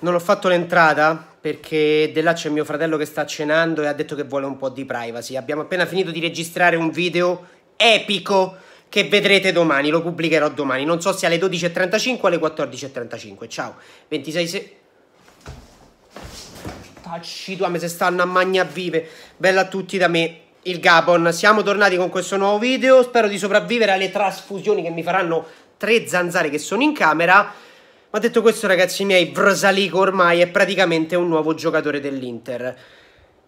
Non ho fatto l'entrata perché de là c'è mio fratello che sta cenando e ha detto che vuole un po' di privacy. Abbiamo appena finito di registrare un video epico che vedrete domani, lo pubblicherò domani. Non so se alle 12.35 o alle 14.35. Ciao, 26 se... Tacci tua, me se stanno a magna vive. Bella a tutti da me, il Gabon. Siamo tornati con questo nuovo video. Spero di sopravvivere alle trasfusioni che mi faranno tre zanzare che sono in camera ma detto questo, ragazzi miei, Vrasalico ormai è praticamente un nuovo giocatore dell'Inter.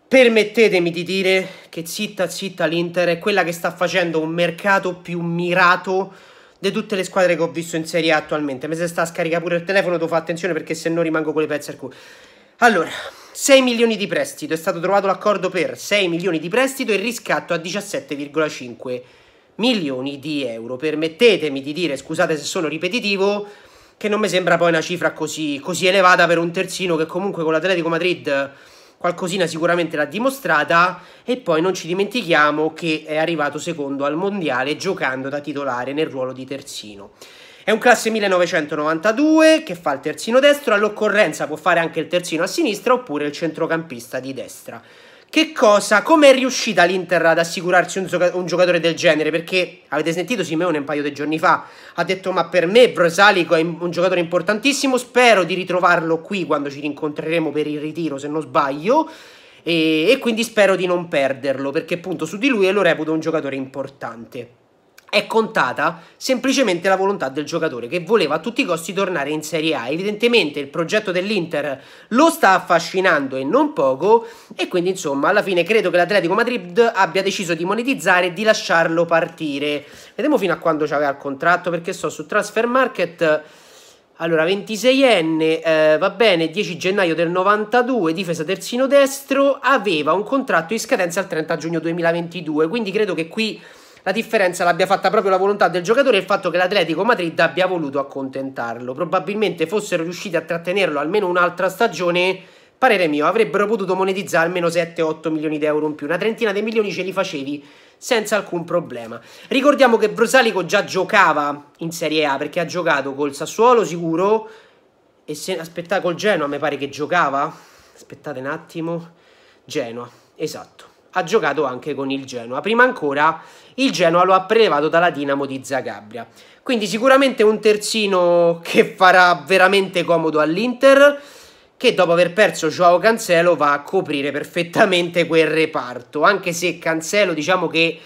Permettetemi di dire che zitta zitta l'Inter è quella che sta facendo un mercato più mirato di tutte le squadre che ho visto in Serie A attualmente. Mi se sta a scaricare pure il telefono, devo fare attenzione perché se no rimango con le pezze al culo. Allora, 6 milioni di prestito, è stato trovato l'accordo per 6 milioni di prestito e riscatto a 17,5 milioni di euro. Permettetemi di dire, scusate se sono ripetitivo che non mi sembra poi una cifra così, così elevata per un terzino che comunque con l'Atletico Madrid qualcosina sicuramente l'ha dimostrata e poi non ci dimentichiamo che è arrivato secondo al mondiale giocando da titolare nel ruolo di terzino. È un classe 1992 che fa il terzino destro, all'occorrenza può fare anche il terzino a sinistra oppure il centrocampista di destra. Che cosa, come è riuscita l'Inter ad assicurarsi un, un, giocatore del genere? Perché avete sentito Simeone un paio di giorni fa, ha detto ma per me Brosalico è un giocatore importantissimo, spero di ritrovarlo qui quando ci rincontreremo per il ritiro se non sbaglio e, e quindi spero di non perderlo perché appunto su di lui lo reputo un giocatore importante è contata semplicemente la volontà del giocatore che voleva a tutti i costi tornare in Serie A. Evidentemente il progetto dell'Inter lo sta affascinando e non poco e quindi insomma alla fine credo che l'Atletico Madrid abbia deciso di monetizzare e di lasciarlo partire. Vediamo fino a quando c'aveva il contratto perché sto su Transfer Market allora, 26enne, eh, va bene, 10 gennaio del 92, difesa terzino destro, aveva un contratto in scadenza il 30 giugno 2022, quindi credo che qui la differenza l'abbia fatta proprio la volontà del giocatore e il fatto che l'Atletico Madrid abbia voluto accontentarlo. Probabilmente fossero riusciti a trattenerlo almeno un'altra stagione. Parere mio, avrebbero potuto monetizzare almeno 7-8 milioni di euro in più, una trentina di milioni ce li facevi senza alcun problema. Ricordiamo che Brosalico già giocava in Serie A perché ha giocato col Sassuolo sicuro e se aspettate col Genoa mi pare che giocava. Aspettate un attimo. Genoa, esatto ha giocato anche con il Genoa. Prima ancora il Genoa lo ha prelevato dalla Dinamo di Zagabria. Quindi sicuramente un terzino che farà veramente comodo all'Inter, che dopo aver perso Joao Cancelo va a coprire perfettamente quel reparto, anche se Cancelo diciamo che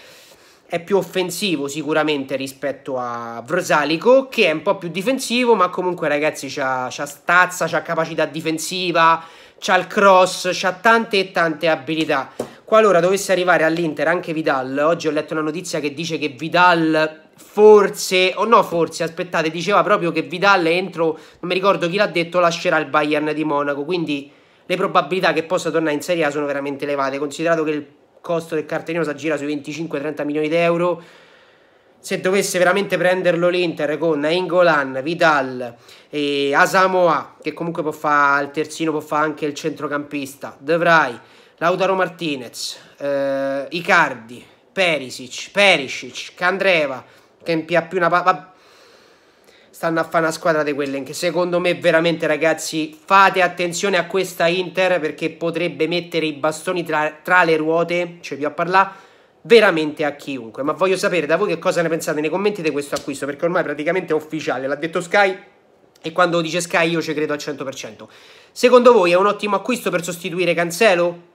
è più offensivo sicuramente rispetto a Vrosalico, che è un po' più difensivo, ma comunque ragazzi c'ha, c'ha stazza, c'ha capacità difensiva, c'ha il cross, c'ha tante e tante abilità. Qualora dovesse arrivare all'Inter anche Vidal, oggi ho letto una notizia che dice che Vidal forse, o oh no forse, aspettate, diceva proprio che Vidal entro, non mi ricordo chi l'ha detto, lascerà il Bayern di Monaco, quindi le probabilità che possa tornare in Serie A sono veramente elevate, considerato che il costo del cartellino si aggira sui 25-30 milioni di euro, se dovesse veramente prenderlo l'Inter con Ingolan, Vidal e Asamoa, che comunque può fare il terzino, può fare anche il centrocampista, dovrai... Lautaro Martinez, eh, Icardi, Perisic, Perisic, Candreva, che impia più una... Pa- stanno a fare una squadra di quelle che secondo me veramente ragazzi fate attenzione a questa Inter perché potrebbe mettere i bastoni tra, tra le ruote, cioè più a parlare, veramente a chiunque. Ma voglio sapere da voi che cosa ne pensate nei commenti di questo acquisto perché ormai praticamente è ufficiale, l'ha detto Sky e quando dice Sky io ci credo al 100%. Secondo voi è un ottimo acquisto per sostituire Cancelo?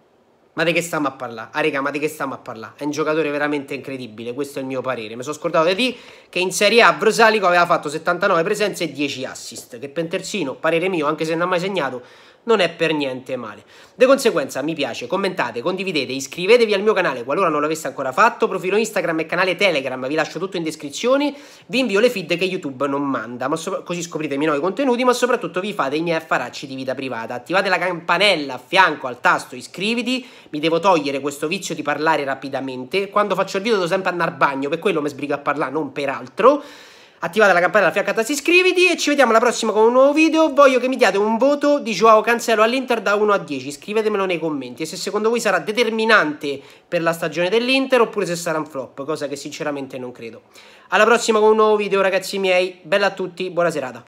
Ma di che stiamo a parlare? Ah, raga, ma di che stiamo a parlare? È un giocatore veramente incredibile, questo è il mio parere. Mi sono scordato di che in Serie A Brosalico aveva fatto 79 presenze e 10 assist. Che penterzino, parere mio, anche se non ha mai segnato, non è per niente male. Di conseguenza mi piace, commentate, condividete, iscrivetevi al mio canale qualora non l'aveste ancora fatto, profilo Instagram e canale Telegram, vi lascio tutto in descrizione, vi invio le feed che YouTube non manda, ma so- così scoprite i miei nuovi contenuti, ma soprattutto vi fate i miei affaracci di vita privata. Attivate la campanella a fianco al tasto iscriviti, mi devo togliere questo vizio di parlare rapidamente, quando faccio il video devo sempre andare al bagno, per quello mi sbrigo a parlare, non per altro attivate la campanella affiaccata si iscriviti e ci vediamo alla prossima con un nuovo video. Voglio che mi diate un voto di Joao Cancelo all'Inter da 1 a 10, scrivetemelo nei commenti e se secondo voi sarà determinante per la stagione dell'Inter oppure se sarà un flop, cosa che sinceramente non credo. Alla prossima con un nuovo video ragazzi miei, bella a tutti, buona serata.